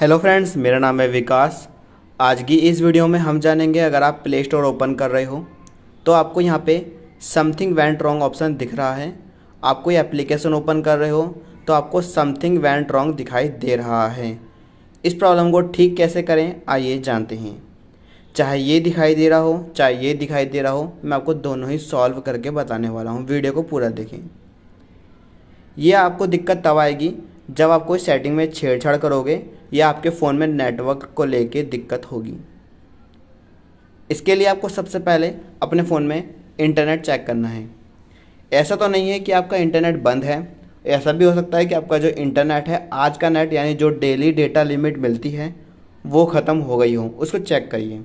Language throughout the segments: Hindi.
हेलो फ्रेंड्स मेरा नाम है विकास आज की इस वीडियो में हम जानेंगे अगर आप प्ले स्टोर ओपन कर रहे हो तो आपको यहाँ पे समथिंग वैंट रॉन्ग ऑप्शन दिख रहा है आप कोई एप्लीकेशन ओपन कर रहे हो तो आपको समथिंग वैंट रॉन्ग दिखाई दे रहा है इस प्रॉब्लम को ठीक कैसे करें आइए जानते हैं चाहे ये दिखाई दे रहा हो चाहे ये दिखाई दे रहा हो मैं आपको दोनों ही सॉल्व करके बताने वाला हूँ वीडियो को पूरा देखें यह आपको दिक्कत तब आएगी जब आप कोई सेटिंग में छेड़छाड़ करोगे या आपके फ़ोन में नेटवर्क को लेके दिक्कत होगी इसके लिए आपको सबसे पहले अपने फ़ोन में इंटरनेट चेक करना है ऐसा तो नहीं है कि आपका इंटरनेट बंद है ऐसा भी हो सकता है कि आपका जो इंटरनेट है आज का नेट यानी जो डेली डेटा लिमिट मिलती है वो ख़त्म हो गई हो उसको चेक करिए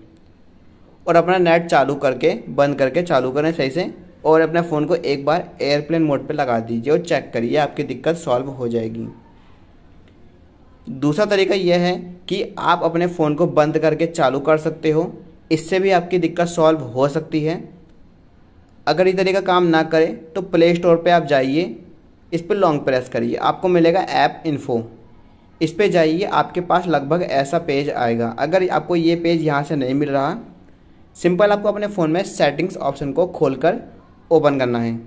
और अपना नेट चालू करके बंद करके चालू करें सही से और अपने फ़ोन को एक बार एयरप्लेन मोड पे लगा दीजिए और चेक करिए आपकी दिक्कत सॉल्व हो जाएगी दूसरा तरीका यह है कि आप अपने फ़ोन को बंद करके चालू कर सकते हो इससे भी आपकी दिक्कत सॉल्व हो सकती है अगर ये तरीका काम ना करे तो प्ले स्टोर पर आप जाइए इस पर लॉन्ग प्रेस करिए आपको मिलेगा ऐप इन्फो इस पर जाइए आपके पास लगभग ऐसा पेज आएगा अगर आपको ये पेज यहाँ से नहीं मिल रहा सिंपल आपको अपने फ़ोन में सेटिंग्स ऑप्शन को खोलकर ओपन करना है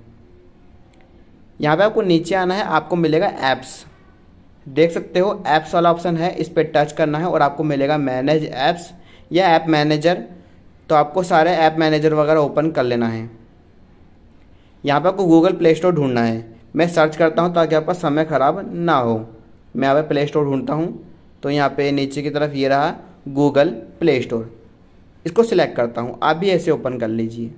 यहाँ पे आपको नीचे आना है आपको मिलेगा ऐप्स देख सकते हो ऐप्स वाला ऑप्शन है इस पर टच करना है और आपको मिलेगा मैनेज ऐप्स या ऐप मैनेजर तो आपको सारे ऐप मैनेजर वगैरह ओपन कर लेना है यहाँ पर आपको गूगल प्ले स्टोर ढूंढना है मैं सर्च करता हूँ ताकि आपका समय ख़राब ना हो मैं यहाँ पर प्ले स्टोर ढूंढता हूँ तो यहाँ पे नीचे की तरफ ये रहा गूगल प्ले स्टोर इसको सिलेक्ट करता हूँ आप भी ऐसे ओपन कर लीजिए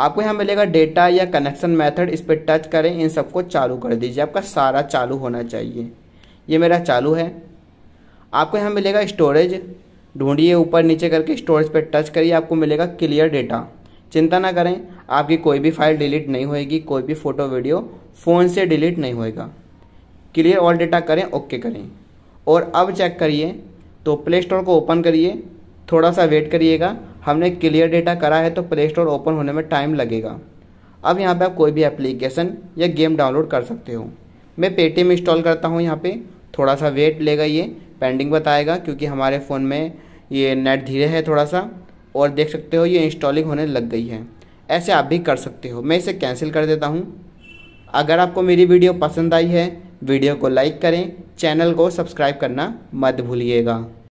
आपको यहाँ मिलेगा डेटा या कनेक्शन मेथड इस पर टच करें इन सबको चालू कर दीजिए आपका सारा चालू होना चाहिए ये मेरा चालू है आपको यहाँ मिलेगा स्टोरेज ढूंढिए ऊपर नीचे करके स्टोरेज पर टच करिए आपको मिलेगा क्लियर डेटा चिंता ना करें आपकी कोई भी फाइल डिलीट नहीं होएगी कोई भी फ़ोटो वीडियो फ़ोन से डिलीट नहीं होएगा क्लियर ऑल डेटा करें ओके करें और अब चेक करिए तो प्ले स्टोर को ओपन करिए थोड़ा सा वेट करिएगा हमने क्लियर डेटा करा है तो प्ले स्टोर ओपन होने में टाइम लगेगा अब यहाँ पे आप कोई भी एप्लीकेशन या गेम डाउनलोड कर सकते हो मैं पेटीएम इंस्टॉल करता हूँ यहाँ पर थोड़ा सा वेट लेगा ये पेंडिंग बताएगा क्योंकि हमारे फ़ोन में ये नेट धीरे है थोड़ा सा और देख सकते हो ये इंस्टॉलिंग होने लग गई है ऐसे आप भी कर सकते हो मैं इसे कैंसिल कर देता हूँ अगर आपको मेरी वीडियो पसंद आई है वीडियो को लाइक करें चैनल को सब्सक्राइब करना मत भूलिएगा